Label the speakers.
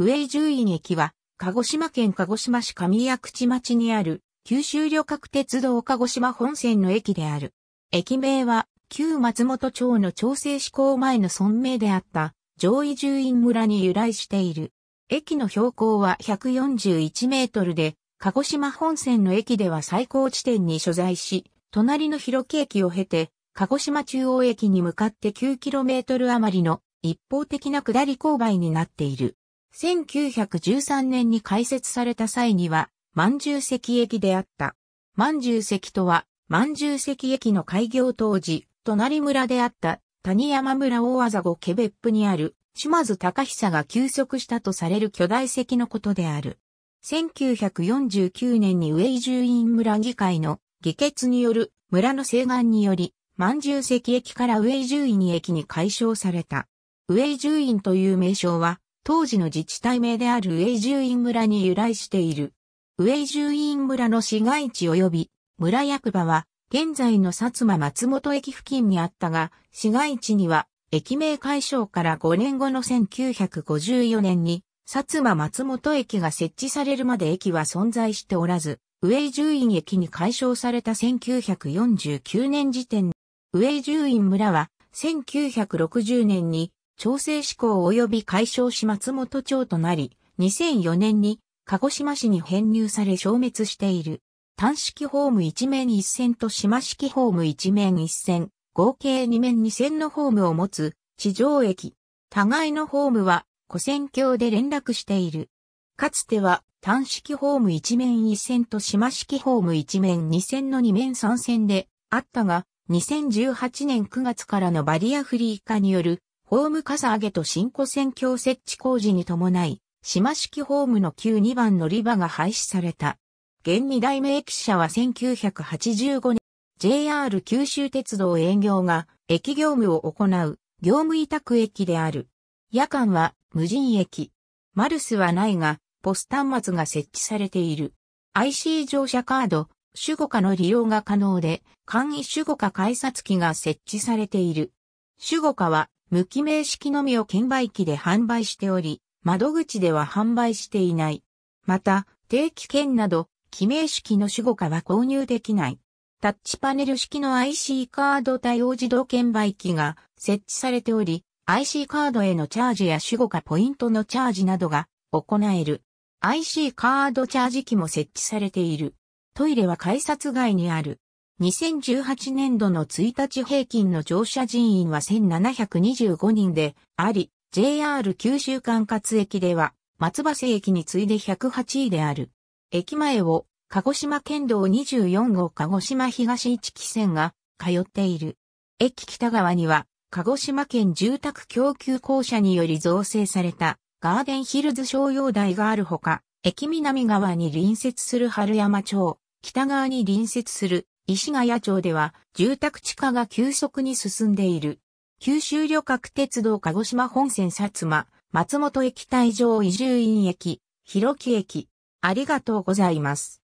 Speaker 1: 上井獣院駅は、鹿児島県鹿児島市上屋口町にある、九州旅客鉄道鹿児島本線の駅である。駅名は、旧松本町の調整施行前の村名であった、上位獣院村に由来している。駅の標高は141メートルで、鹿児島本線の駅では最高地点に所在し、隣の広木駅を経て、鹿児島中央駅に向かって9トル余りの一方的な下り勾配になっている。1913年に開設された際には、満州石駅であった。満州石とは、満州石駅の開業当時、隣村であった谷山村大麻子ケベップにある島津隆久が休息したとされる巨大石のことである。1949年に上井住院村議会の議決による村の請願により、満州石駅から上井住院駅に解消された。上井住院という名称は、当時の自治体名である上住院村に由来している。上住院村の市街地及び村役場は現在の薩摩松本駅付近にあったが、市街地には駅名解消から5年後の1954年に薩摩松本駅が設置されるまで駅は存在しておらず、上住院駅に解消された1949年時点、上住院村は1960年に調整志向及び解消し松本町となり、2004年に鹿児島市に編入され消滅している。単式ホーム一面一線と島式ホーム一面一線、合計二面二線のホームを持つ地上駅。互いのホームは古線橋で連絡している。かつては単式ホーム一面一線と島式ホーム一面二線の二面三線であったが、2018年9月からのバリアフリー化によるホームかさ上げと新古線橋設置工事に伴い、島式ホームの旧2番乗り場が廃止された。現2代目駅舎は1985年、JR 九州鉄道営業が駅業務を行う業務委託駅である。夜間は無人駅。マルスはないが、ポス端末が設置されている。IC 乗車カード、守護下の利用が可能で、簡易守護下改札機が設置されている。守護下は無記名式のみを券売機で販売しており、窓口では販売していない。また、定期券など、記名式の主語化は購入できない。タッチパネル式の IC カード対応自動券売機が設置されており、IC カードへのチャージや主語化ポイントのチャージなどが行える。IC カードチャージ機も設置されている。トイレは改札外にある。2018年度の1日平均の乗車人員は1725人であり、JR 九州管轄駅では松橋駅に次いで108位である。駅前を鹿児島県道24号鹿児島東一期線が通っている。駅北側には鹿児島県住宅供給公社により造成されたガーデンヒルズ商用台があるほか、駅南側に隣接する春山町、北側に隣接する石ヶ谷町では住宅地化が急速に進んでいる。九州旅客鉄道鹿児島本線薩摩、松本駅帯場移住院駅、広木駅。ありがとうございます。